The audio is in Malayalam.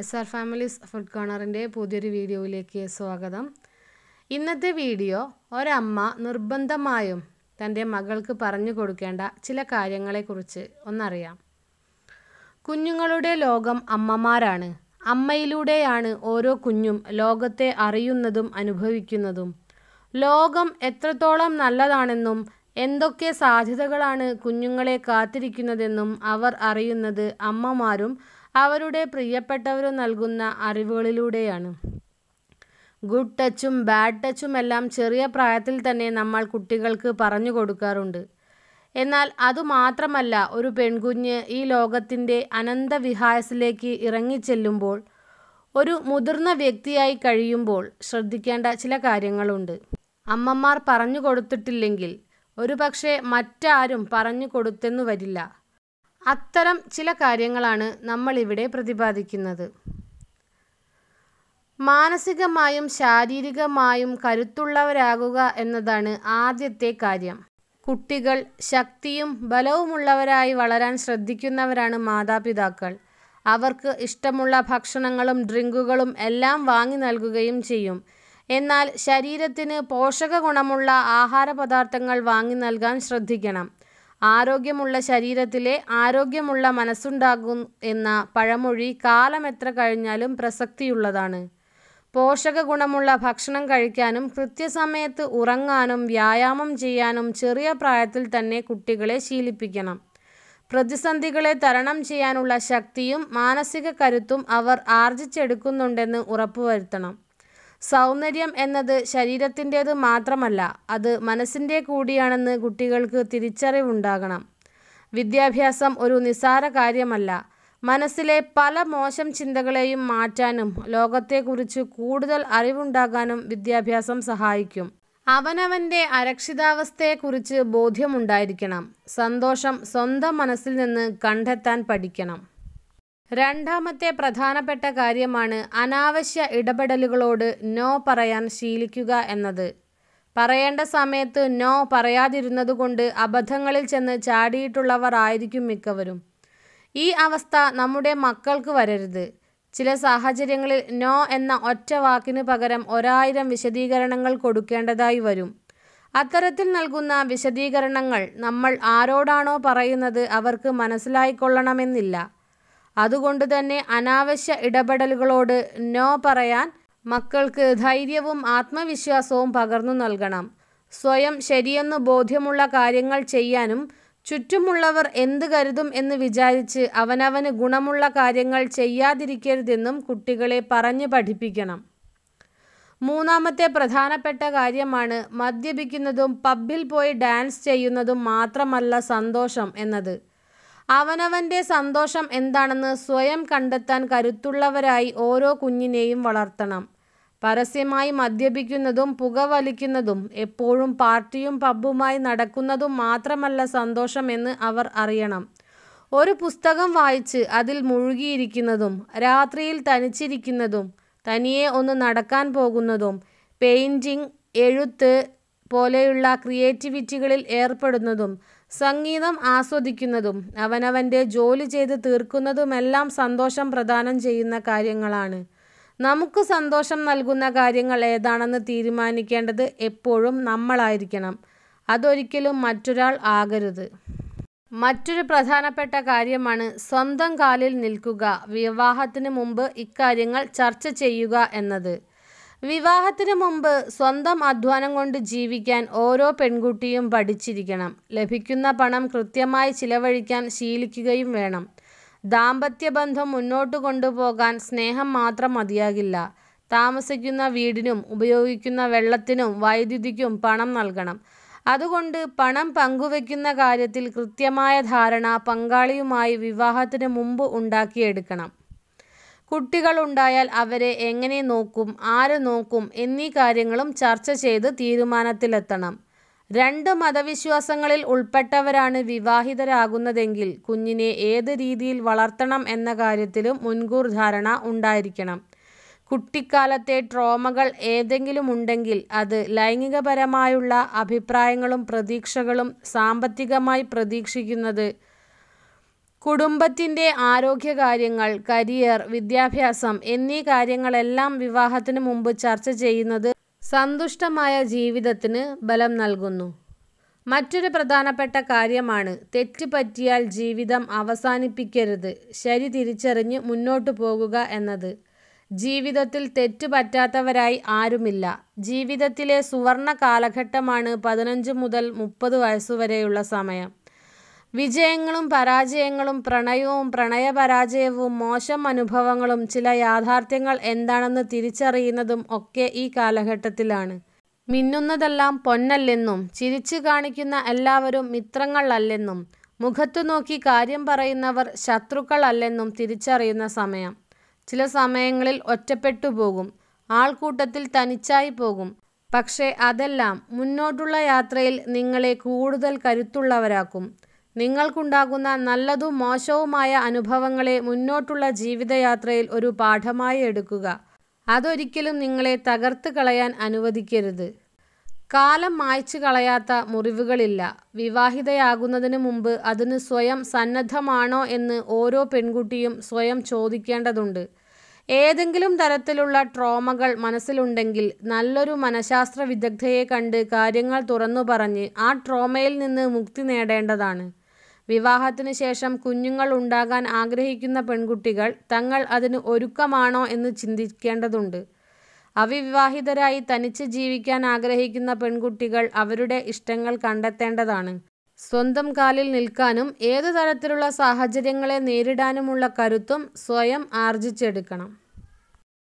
എസ് ആർ ഫാമിലീസ് ഫുഡ് കോർണറിൻ്റെ പുതിയൊരു വീഡിയോയിലേക്ക് സ്വാഗതം ഇന്നത്തെ വീഡിയോ ഒരമ്മ നിർബന്ധമായും തൻ്റെ മകൾക്ക് പറഞ്ഞു കൊടുക്കേണ്ട ചില കാര്യങ്ങളെക്കുറിച്ച് ഒന്നറിയാം കുഞ്ഞുങ്ങളുടെ ലോകം അമ്മമാരാണ് അമ്മയിലൂടെയാണ് ഓരോ കുഞ്ഞും ലോകത്തെ അറിയുന്നതും അനുഭവിക്കുന്നതും ലോകം എത്രത്തോളം നല്ലതാണെന്നും എന്തൊക്കെ സാധ്യതകളാണ് കുഞ്ഞുങ്ങളെ കാത്തിരിക്കുന്നതെന്നും അവർ അറിയുന്നത് അമ്മമാരും അവരുടെ പ്രിയപ്പെട്ടവരും നൽകുന്ന അറിവുകളിലൂടെയാണ് ഗുഡ് ടച്ചും ബാഡ് ടച്ചും എല്ലാം ചെറിയ പ്രായത്തിൽ തന്നെ നമ്മൾ കുട്ടികൾക്ക് പറഞ്ഞു കൊടുക്കാറുണ്ട് എന്നാൽ അതുമാത്രമല്ല ഒരു പെൺകുഞ്ഞ് ഈ ലോകത്തിൻ്റെ അനന്തവിഹായസിലേക്ക് ഇറങ്ങിച്ചെല്ലുമ്പോൾ ഒരു മുതിർന്ന വ്യക്തിയായി കഴിയുമ്പോൾ ശ്രദ്ധിക്കേണ്ട ചില കാര്യങ്ങളുണ്ട് അമ്മമാർ പറഞ്ഞു കൊടുത്തിട്ടില്ലെങ്കിൽ ഒരുപക്ഷെ മറ്റാരും പറഞ്ഞു കൊടുത്തെന്നു വരില്ല അത്തരം ചില കാര്യങ്ങളാണ് നമ്മളിവിടെ പ്രതിപാദിക്കുന്നത് മാനസികമായും ശാരീരികമായും കരുത്തുള്ളവരാകുക എന്നതാണ് ആദ്യത്തെ കാര്യം കുട്ടികൾ ശക്തിയും ബലവുമുള്ളവരായി വളരാൻ ശ്രദ്ധിക്കുന്നവരാണ് മാതാപിതാക്കൾ അവർക്ക് ഇഷ്ടമുള്ള ഭക്ഷണങ്ങളും ഡ്രിങ്കുകളും എല്ലാം വാങ്ങി നൽകുകയും ചെയ്യും എന്നാൽ ശരീരത്തിന് പോഷക ഗുണമുള്ള ആഹാരപദാർത്ഥങ്ങൾ വാങ്ങി നൽകാൻ ശ്രദ്ധിക്കണം ആരോഗ്യമുള്ള ശരീരത്തിലെ ആരോഗ്യമുള്ള മനസ്സുണ്ടാകും എന്ന പഴമൊഴി കാലമെത്ര കഴിഞ്ഞാലും പ്രസക്തിയുള്ളതാണ് പോഷക ഗുണമുള്ള ഭക്ഷണം കഴിക്കാനും കൃത്യസമയത്ത് ഉറങ്ങാനും വ്യായാമം ചെയ്യാനും ചെറിയ പ്രായത്തിൽ തന്നെ കുട്ടികളെ ശീലിപ്പിക്കണം പ്രതിസന്ധികളെ തരണം ചെയ്യാനുള്ള ശക്തിയും മാനസിക കരുത്തും അവർ ആർജിച്ചെടുക്കുന്നുണ്ടെന്ന് ഉറപ്പുവരുത്തണം സൗന്ദര്യം എന്നത് ശരീരത്തിൻ്റേത് മാത്രമല്ല അത് മനസ്സിൻ്റെ കൂടിയാണെന്ന് കുട്ടികൾക്ക് തിരിച്ചറിവുണ്ടാകണം വിദ്യാഭ്യാസം ഒരു നിസ്സാര കാര്യമല്ല മനസ്സിലെ പല മോശം ചിന്തകളെയും മാറ്റാനും ലോകത്തെക്കുറിച്ച് കൂടുതൽ അറിവുണ്ടാകാനും വിദ്യാഭ്യാസം സഹായിക്കും അവനവൻ്റെ അരക്ഷിതാവസ്ഥയെക്കുറിച്ച് ബോധ്യമുണ്ടായിരിക്കണം സന്തോഷം സ്വന്തം മനസ്സിൽ നിന്ന് കണ്ടെത്താൻ പഠിക്കണം രണ്ടാമത്തെ പ്രധാനപ്പെട്ട കാര്യമാണ് അനാവശ്യ ഇടപെടലുകളോട് നോ പറയാൻ ശീലിക്കുക എന്നത് പറയേണ്ട സമയത്ത് നോ പറയാതിരുന്നതുകൊണ്ട് അബദ്ധങ്ങളിൽ ചെന്ന് ചാടിയിട്ടുള്ളവർ ആയിരിക്കും മിക്കവരും ഈ അവസ്ഥ നമ്മുടെ മക്കൾക്ക് വരരുത് ചില സാഹചര്യങ്ങളിൽ നോ എന്ന ഒറ്റ വാക്കിന് പകരം ഒരായിരം വിശദീകരണങ്ങൾ കൊടുക്കേണ്ടതായി വരും അത്തരത്തിൽ നൽകുന്ന വിശദീകരണങ്ങൾ നമ്മൾ ആരോടാണോ പറയുന്നത് അവർക്ക് മനസ്സിലായിക്കൊള്ളണമെന്നില്ല അതുകൊണ്ട് തന്നെ അനാവശ്യ ഇടപെടലുകളോട് നോ പറയാൻ മക്കൾക്ക് ധൈര്യവും ആത്മവിശ്വാസവും പകർന്നു നൽകണം സ്വയം ശരിയെന്ന് ബോധ്യമുള്ള കാര്യങ്ങൾ ചെയ്യാനും ചുറ്റുമുള്ളവർ എന്ത് കരുതും എന്ന് വിചാരിച്ച് അവനവന് ഗുണമുള്ള കാര്യങ്ങൾ ചെയ്യാതിരിക്കരുതെന്നും കുട്ടികളെ പറഞ്ഞു പഠിപ്പിക്കണം മൂന്നാമത്തെ പ്രധാനപ്പെട്ട കാര്യമാണ് മദ്യപിക്കുന്നതും പബ്ബിൽ പോയി ഡാൻസ് ചെയ്യുന്നതും മാത്രമല്ല സന്തോഷം എന്നത് അവനവൻ്റെ സന്തോഷം എന്താണെന്ന് സ്വയം കണ്ടെത്താൻ കരുത്തുള്ളവരായി ഓരോ കുഞ്ഞിനെയും വളർത്തണം പരസ്യമായി മദ്യപിക്കുന്നതും പുകവലിക്കുന്നതും എപ്പോഴും പാർട്ടിയും പബ്ബുമായി നടക്കുന്നതും മാത്രമല്ല സന്തോഷമെന്ന് അവർ അറിയണം ഒരു പുസ്തകം വായിച്ച് അതിൽ മുഴുകിയിരിക്കുന്നതും രാത്രിയിൽ തനിച്ചിരിക്കുന്നതും തനിയെ ഒന്ന് നടക്കാൻ പോകുന്നതും പെയിൻറ്റിങ് എഴുത്ത് പോലെയുള്ള ക്രിയേറ്റിവിറ്റികളിൽ ഏർപ്പെടുന്നതും സംഗീതം ആസ്വദിക്കുന്നതും അവനവൻ്റെ ജോലി ചെയ്ത് തീർക്കുന്നതുമെല്ലാം സന്തോഷം പ്രദാനം ചെയ്യുന്ന കാര്യങ്ങളാണ് നമുക്ക് സന്തോഷം നൽകുന്ന കാര്യങ്ങൾ ഏതാണെന്ന് തീരുമാനിക്കേണ്ടത് എപ്പോഴും നമ്മളായിരിക്കണം അതൊരിക്കലും മറ്റൊരാൾ ആകരുത് മറ്റൊരു പ്രധാനപ്പെട്ട കാര്യമാണ് സ്വന്തം കാലിൽ നിൽക്കുക വിവാഹത്തിന് മുമ്പ് ഇക്കാര്യങ്ങൾ ചർച്ച ചെയ്യുക എന്നത് വിവാഹത്തിന് മുമ്പ് സ്വന്തം അധ്വാനം കൊണ്ട് ജീവിക്കാൻ ഓരോ പെൺകുട്ടിയും പഠിച്ചിരിക്കണം ലഭിക്കുന്ന പണം കൃത്യമായി ചിലവഴിക്കാൻ ശീലിക്കുകയും വേണം ദാമ്പത്യബന്ധം മുന്നോട്ട് കൊണ്ടുപോകാൻ സ്നേഹം മാത്രം മതിയാകില്ല താമസിക്കുന്ന വീടിനും ഉപയോഗിക്കുന്ന വെള്ളത്തിനും വൈദ്യുതിക്കും പണം നൽകണം അതുകൊണ്ട് പണം പങ്കുവെക്കുന്ന കാര്യത്തിൽ കൃത്യമായ ധാരണ പങ്കാളിയുമായി വിവാഹത്തിന് മുമ്പ് ഉണ്ടാക്കിയെടുക്കണം കുട്ടികളുണ്ടായാൽ അവരെ എങ്ങനെ നോക്കും ആര് നോക്കും എന്നീ കാര്യങ്ങളും ചർച്ച ചെയ്ത് തീരുമാനത്തിലെത്തണം രണ്ട് മതവിശ്വാസങ്ങളിൽ ഉൾപ്പെട്ടവരാണ് വിവാഹിതരാകുന്നതെങ്കിൽ കുഞ്ഞിനെ ഏത് രീതിയിൽ വളർത്തണം എന്ന കാര്യത്തിലും മുൻകൂർ ധാരണ ഉണ്ടായിരിക്കണം കുട്ടിക്കാലത്തെ ട്രോമകൾ ഏതെങ്കിലും ഉണ്ടെങ്കിൽ അത് ലൈംഗികപരമായുള്ള അഭിപ്രായങ്ങളും പ്രതീക്ഷകളും സാമ്പത്തികമായി പ്രതീക്ഷിക്കുന്നത് കുടുംബത്തിൻ്റെ ആരോഗ്യകാര്യങ്ങൾ, കരിയർ, വിദ്യാഭ്യാസം എന്നീ കാര്യങ്ങളെല്ലാം വിവാഹത്തിനു മുമ്പ് ചർച്ച ചെയ്യുന്നത് സന്തുഷ്ടമായ ജീവിതത്തിന് ബലം നൽകുന്നു. മറ്റൊരു പ്രധാനപ്പെട്ട കാര്യമാണ് തെറ്റ് പറ്റിയാൽ ജീവിതം അവസാനിപ്പിക്കരുത്, ശരി തിരിച്ചറിഞ്ഞ് മുന്നോട്ടു പോകുക എന്നത്. ജീവിതത്തിൽ തെറ്റ് പറ്റാത്തവരായി ആരുമില്ല. ജീവിതത്തിലെ സുവർണ കാലഘട്ടമാണ് പതിനഞ്ച് മുതൽ മുപ്പത് വയസ്സുവരെയുള്ള സമയം. വിജയങ്ങളും പരാജയങ്ങളും പ്രണയവും പ്രണയപരാജയവും മോശം അനുഭവങ്ങളും ചില യാഥാർത്ഥ്യങ്ങൾ എന്താണെന്ന് തിരിച്ചറിയുന്നതും ഒക്കെ ഈ കാലഘട്ടത്തിലാണ് മിന്നുന്നതെല്ലാം പൊന്നല്ലെന്നും ചിരിച്ചു കാണിക്കുന്ന എല്ലാവരും മിത്രങ്ങളല്ലെന്നും മുഖത്തു നോക്കി കാര്യം പറയുന്നവർ ശത്രുക്കളല്ലെന്നും തിരിച്ചറിയുന്ന സമയം ചില സമയങ്ങളിൽ ഒറ്റപ്പെട്ടു പോകും ആൾക്കൂട്ടത്തിൽ തനിച്ചായി പോകും പക്ഷേ അതെല്ലാം മുന്നോട്ടുള്ള യാത്രയിൽ നിങ്ങളെ കൂടുതൽ കരുത്തുള്ളവരാക്കും നിങ്ങൾക്കുണ്ടാകുന്ന നല്ലതും മോശവുമായ അനുഭവങ്ങളെ മുന്നോട്ടുള്ള ജീവിതയാത്രയിൽ ഒരു പാഠമായി എടുക്കുക അതൊരിക്കലും നിങ്ങളെ തകർത്ത് കളയാൻ അനുവദിക്കരുത് കാലം മായ്ച്ചു കളയാത്ത മുറിവുകളില്ല വിവാഹിതയാകുന്നതിന് മുമ്പ് അതിന് സ്വയം സന്നദ്ധമാണോ എന്ന് ഓരോ പെൺകുട്ടിയും സ്വയം ചോദിക്കേണ്ടതുണ്ട് ഏതെങ്കിലും തരത്തിലുള്ള ട്രോമകൾ മനസ്സിലുണ്ടെങ്കിൽ നല്ലൊരു മനഃശാസ്ത്ര വിദഗ്ധയെ കണ്ട് കാര്യങ്ങൾ തുറന്നു പറഞ്ഞ് ആ ട്രോമയിൽ നിന്ന് മുക്തി നേടേണ്ടതാണ് വിവാഹത്തിനു ശേഷം കുഞ്ഞുങ്ങൾ ഉണ്ടാകാൻ ആഗ്രഹിക്കുന്ന പെൺകുട്ടികൾ തങ്ങൾ അതിന് ഒരുക്കമാണോ എന്ന് ചിന്തിക്കേണ്ടതുണ്ട് അവിവാഹിതരായി തനിച്ച് ജീവിക്കാൻ ആഗ്രഹിക്കുന്ന പെൺകുട്ടികൾ അവരുടെ ഇഷ്ടങ്ങൾ കണ്ടെത്തേണ്ടതാണ് സ്വന്തം കാലിൽ നിൽക്കാനും ഏതു തരത്തിലുള്ള സാഹചര്യങ്ങളെ നേരിടാനുമുള്ള കരുത്തും സ്വയം ആർജിച്ചെടുക്കണം